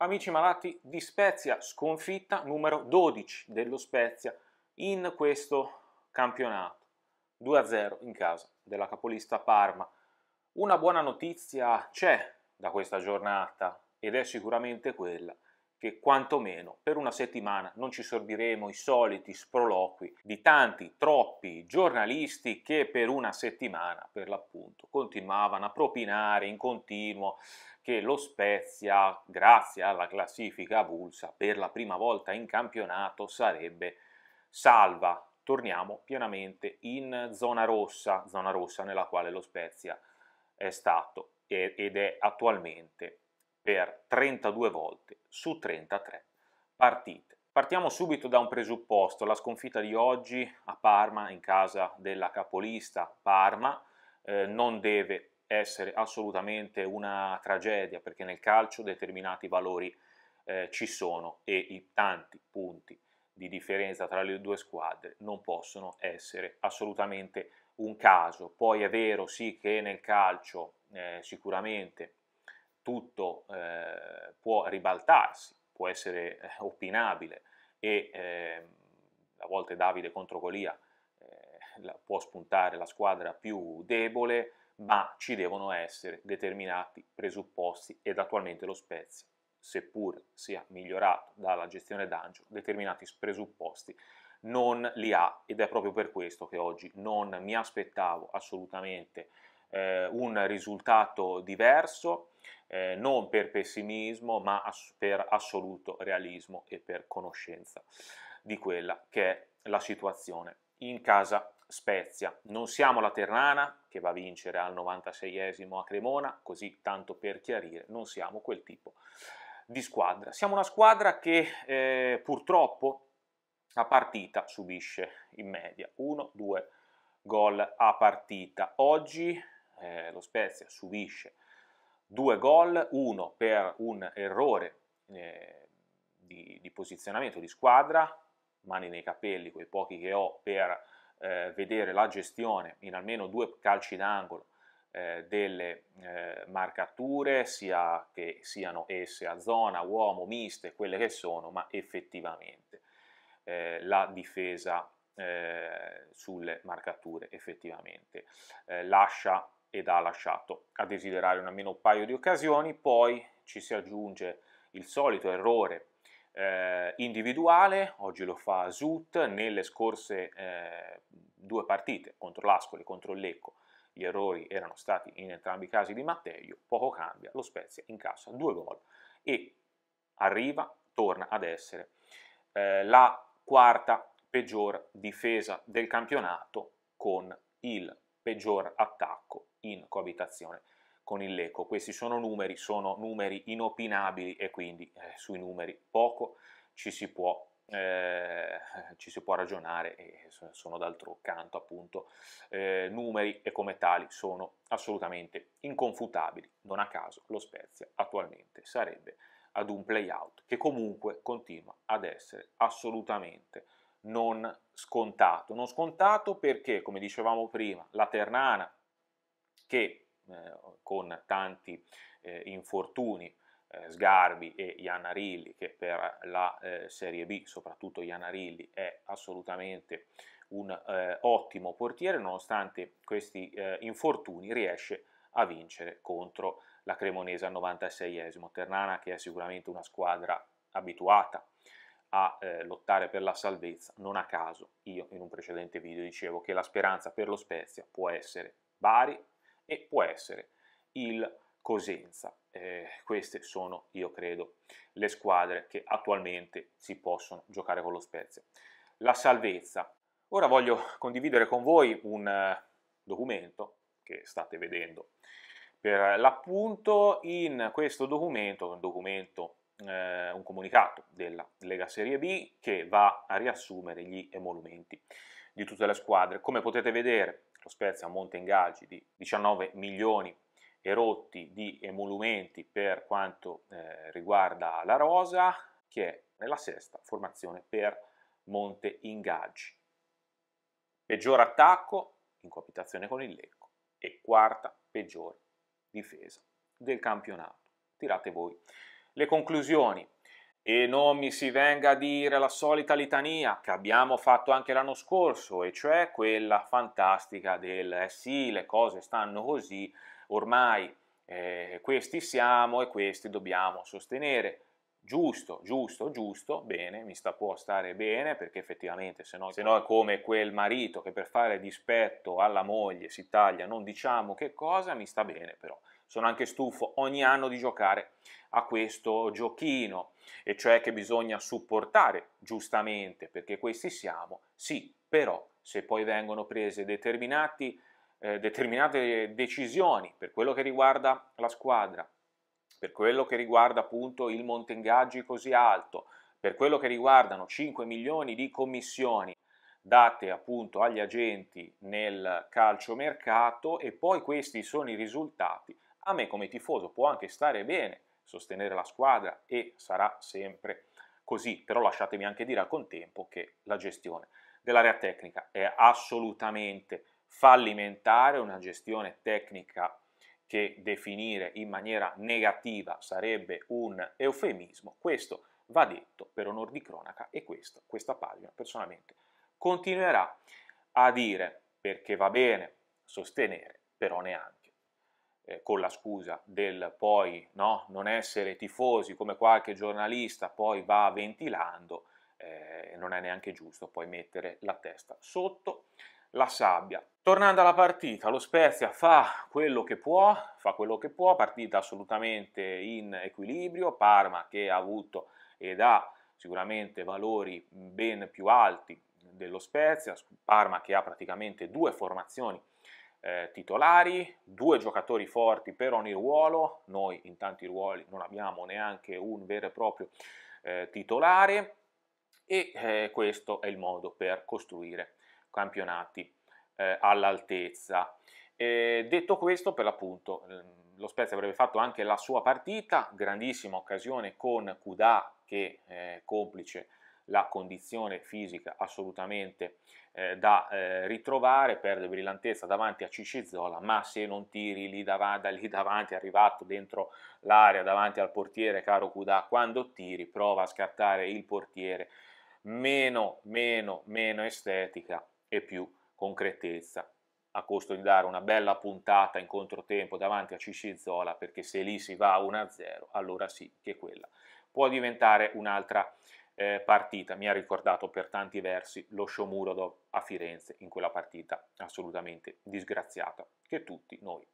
Amici malati di Spezia, sconfitta numero 12 dello Spezia in questo campionato. 2-0 in casa della capolista Parma. Una buona notizia c'è da questa giornata ed è sicuramente quella che quantomeno per una settimana non ci sorbiremo i soliti sproloqui di tanti, troppi giornalisti che per una settimana per l'appunto continuavano a propinare in continuo che lo Spezia, grazie alla classifica avulsa, per la prima volta in campionato sarebbe salva. Torniamo pienamente in zona rossa, zona rossa nella quale lo Spezia è stato ed è attualmente per 32 volte su 33 partite. Partiamo subito da un presupposto, la sconfitta di oggi a Parma in casa della capolista Parma eh, non deve essere assolutamente una tragedia perché nel calcio determinati valori eh, ci sono e i tanti punti di differenza tra le due squadre non possono essere assolutamente un caso. Poi è vero sì che nel calcio eh, sicuramente tutto eh, può ribaltarsi, può essere eh, opinabile e ehm, a volte Davide contro Golia eh, può spuntare la squadra più debole, ma ci devono essere determinati presupposti ed attualmente lo Spezia, seppur sia migliorato dalla gestione d'Angelo, determinati presupposti non li ha ed è proprio per questo che oggi non mi aspettavo assolutamente eh, un risultato diverso, eh, non per pessimismo ma ass per assoluto realismo e per conoscenza di quella che è la situazione in casa Spezia. Non siamo la Ternana che va a vincere al 96esimo a Cremona, così tanto per chiarire, non siamo quel tipo di squadra. Siamo una squadra che eh, purtroppo a partita subisce in media 1-2 gol a partita. Oggi eh, lo Spezia subisce due gol, uno per un errore eh, di, di posizionamento di squadra, mani nei capelli, quei pochi che ho per eh, vedere la gestione in almeno due calci d'angolo eh, delle eh, marcature, sia che siano esse a zona, uomo, miste, quelle che sono, ma effettivamente eh, la difesa eh, sulle marcature effettivamente eh, lascia ed ha lasciato a desiderare in almeno un paio di occasioni, poi ci si aggiunge il solito errore eh, individuale, oggi lo fa Zut, nelle scorse eh, due partite contro l'Ascoli e contro il Lecco gli errori erano stati in entrambi i casi di Matteo, poco cambia, lo Spezia incassa due gol e arriva, torna ad essere eh, la quarta peggior difesa del campionato con il peggior attacco in coabitazione con il Lecco. Questi sono numeri, sono numeri inopinabili e quindi eh, sui numeri poco ci si può, eh, ci si può ragionare e sono d'altro canto appunto eh, numeri e come tali sono assolutamente inconfutabili. Non a caso lo Spezia attualmente sarebbe ad un playout che comunque continua ad essere assolutamente non scontato. Non scontato perché, come dicevamo prima, la Ternana che eh, con tanti eh, infortuni, eh, Sgarbi e Iannarilli, che per la Serie B, soprattutto Iannarilli, è assolutamente un ottimo portiere, nonostante questi infortuni riesce a vincere contro la Cremonese al 96esimo. Ternana che è sicuramente una squadra abituata a eh, lottare per la salvezza, non a caso io in un precedente video dicevo che la speranza per lo Spezia può essere Bari e può essere il Cosenza. Eh, queste sono, io credo, le squadre che attualmente si possono giocare con lo Spezia. La salvezza. Ora voglio condividere con voi un eh, documento che state vedendo. Per l'appunto in questo documento, un documento eh, un comunicato della Lega Serie B che va a riassumere gli emolumenti di tutte le squadre. Come potete vedere lo Spezia ha monte ingaggi di 19 milioni e rotti di emolumenti per quanto eh, riguarda la rosa, che è nella sesta formazione per monte ingaggi. Peggior attacco in coabitazione con il Lecco e quarta peggior difesa del campionato. Tirate voi le conclusioni. E non mi si venga a dire la solita litania che abbiamo fatto anche l'anno scorso, e cioè quella fantastica del eh sì, le cose stanno così, ormai eh, questi siamo e questi dobbiamo sostenere. Giusto, giusto, giusto, bene, mi sta, può stare bene perché effettivamente se no, se no è come quel marito che per fare dispetto alla moglie si taglia, non diciamo che cosa, mi sta bene però sono anche stufo ogni anno di giocare a questo giochino, e cioè che bisogna supportare giustamente, perché questi siamo, sì, però se poi vengono prese eh, determinate decisioni per quello che riguarda la squadra, per quello che riguarda appunto il monte montingaggi così alto, per quello che riguardano 5 milioni di commissioni date appunto agli agenti nel calciomercato e poi questi sono i risultati a me come tifoso può anche stare bene sostenere la squadra e sarà sempre così, però lasciatemi anche dire al contempo che la gestione dell'area tecnica è assolutamente fallimentare, una gestione tecnica che definire in maniera negativa sarebbe un eufemismo, questo va detto per onor di cronaca e questo, questa pagina personalmente continuerà a dire perché va bene sostenere, però neanche eh, con la scusa del poi no, non essere tifosi come qualche giornalista poi va ventilando, eh, non è neanche giusto poi mettere la testa sotto la sabbia. Tornando alla partita, lo Spezia fa quello che può, fa quello che può, partita assolutamente in equilibrio, Parma che ha avuto ed ha sicuramente valori mm, ben più alti dello Spezia, Parma che ha praticamente due formazioni eh, titolari, due giocatori forti per ogni ruolo, noi in tanti ruoli non abbiamo neanche un vero e proprio eh, titolare e eh, questo è il modo per costruire campionati eh, all'altezza. detto questo, per l'appunto, ehm, lo Spezia avrebbe fatto anche la sua partita, grandissima occasione con Kudà che eh, complice la condizione fisica assolutamente eh, da eh, ritrovare, perde brillantezza davanti a Cicizola, ma se non tiri lì, dav- da lì davanti, arrivato dentro l'area, davanti al portiere, caro Kudà, quando tiri prova a scattare il portiere, meno, meno, meno estetica e più concretezza a costo di dare una bella puntata in controtempo davanti a Cicizola perché se lì si va 1-0 allora sì che quella può diventare un'altra eh, partita mi ha ricordato per tanti versi lo show Shomurodov a Firenze in quella partita assolutamente disgraziata che tutti noi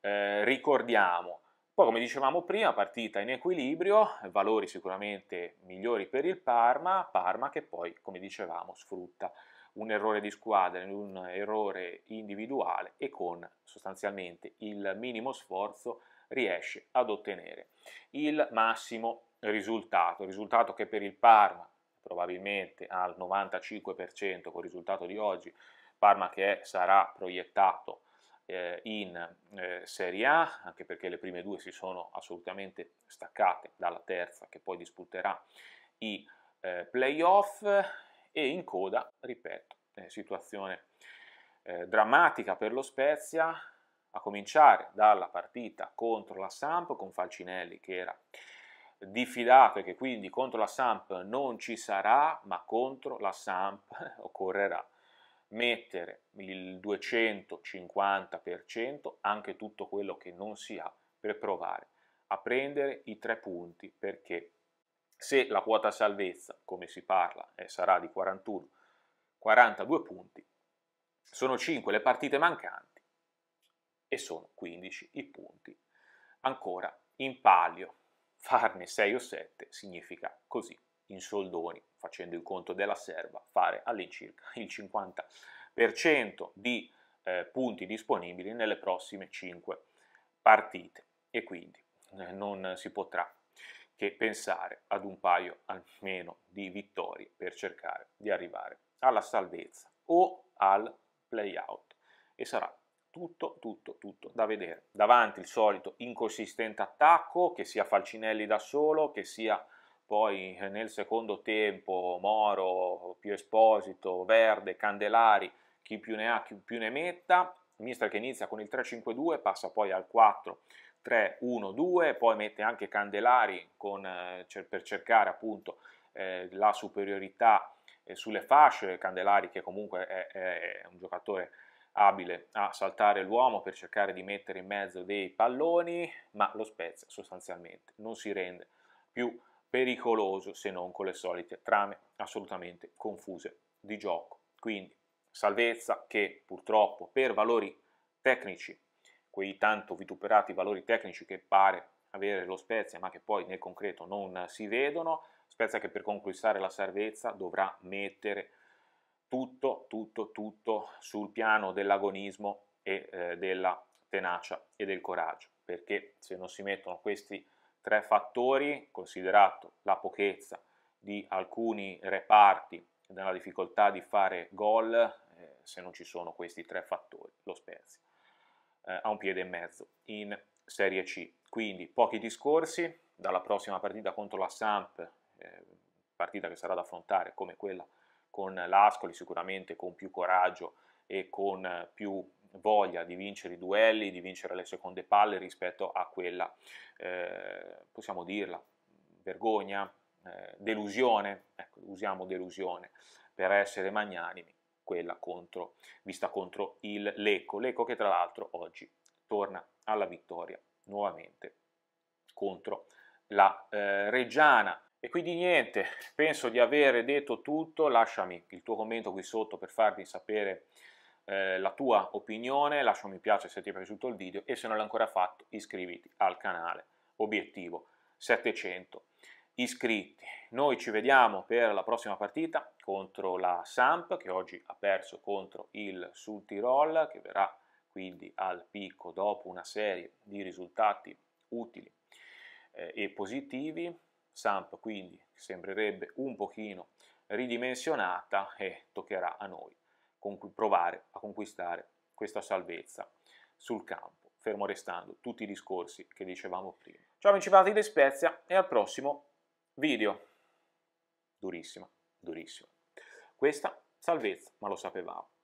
eh, ricordiamo. Poi come dicevamo prima, partita in equilibrio, valori sicuramente migliori per il Parma, Parma che poi come dicevamo sfrutta un errore di squadra, un errore individuale e con sostanzialmente il minimo sforzo riesce ad ottenere il massimo risultato, risultato che per il Parma probabilmente al 95% col risultato di oggi, Parma che è, sarà proiettato eh, in eh, Serie A, anche perché le prime due si sono assolutamente staccate dalla terza che poi disputerà i eh, playoff e in coda, ripeto, situazione eh, drammatica per lo Spezia, a cominciare dalla partita contro la Samp con Falcinelli che era diffidato che quindi contro la Samp non ci sarà, ma contro la Samp occorrerà mettere il 250%, anche tutto quello che non si ha, per provare a prendere i tre punti, perché se la quota salvezza, come si parla, eh, sarà di 41, 42 punti, sono 5 le partite mancanti e sono 15 i punti ancora in palio farne 6 o 7 significa così, in soldoni, facendo il conto della serva, fare all'incirca il 50% di eh, punti disponibili nelle prossime 5 partite e quindi eh, non si potrà che pensare ad un paio almeno di vittorie per cercare di arrivare alla salvezza o al play out. e sarà tutto, tutto, tutto da vedere. Davanti il solito inconsistente attacco, che sia Falcinelli da solo, che sia poi eh, nel secondo tempo Moro, più Esposito, Verde, Candelari, chi più ne ha, chi più ne metta. Mister che inizia con il 3-5-2, passa poi al 4-3-1-2, poi mette anche Candelari con, eh, per cercare appunto eh, la superiorità eh, sulle fasce. Candelari che comunque è, è un giocatore abile a saltare l'uomo per cercare di mettere in mezzo dei palloni, ma lo Spezia sostanzialmente non si rende più pericoloso se non con le solite trame assolutamente confuse di gioco. Quindi salvezza che purtroppo per valori tecnici, quei tanto vituperati valori tecnici che pare avere lo Spezia ma che poi nel concreto non si vedono, Spezia che per conquistare la salvezza dovrà mettere tutto, tutto, tutto sul piano dell'agonismo e eh, della tenacia e del coraggio, perché se non si mettono questi tre fattori, considerato la pochezza di alcuni reparti e della difficoltà di fare gol, eh, se non ci sono questi tre fattori, lo spezzi eh, ha un piede e mezzo in Serie C. Quindi pochi discorsi, dalla prossima partita contro la Samp, eh, partita che sarà da affrontare come quella con l'Ascoli sicuramente con più coraggio e con più voglia di vincere i duelli, di vincere le seconde palle rispetto a quella, eh, possiamo dirla, vergogna, eh, delusione, ecco, usiamo delusione per essere magnanimi, quella contro, vista contro il Lecco, Lecco che tra l'altro oggi torna alla vittoria nuovamente contro la eh, Reggiana. E quindi niente, penso di aver detto tutto, lasciami il tuo commento qui sotto per farmi sapere eh, la tua opinione, lascia un mi piace se ti è piaciuto il video e se non l'hai ancora fatto iscriviti al canale, obiettivo 700 iscritti. Noi ci vediamo per la prossima partita contro la Samp che oggi ha perso contro il Sud Tirol che verrà quindi al picco dopo una serie di risultati utili eh, e positivi Samp quindi sembrerebbe un pochino ridimensionata e toccherà a noi provare a conquistare questa salvezza sul campo, fermo restando tutti i discorsi che dicevamo prima. Ciao Principati di Spezia e al prossimo video. Durissima, durissima. Questa salvezza, ma lo sapevamo.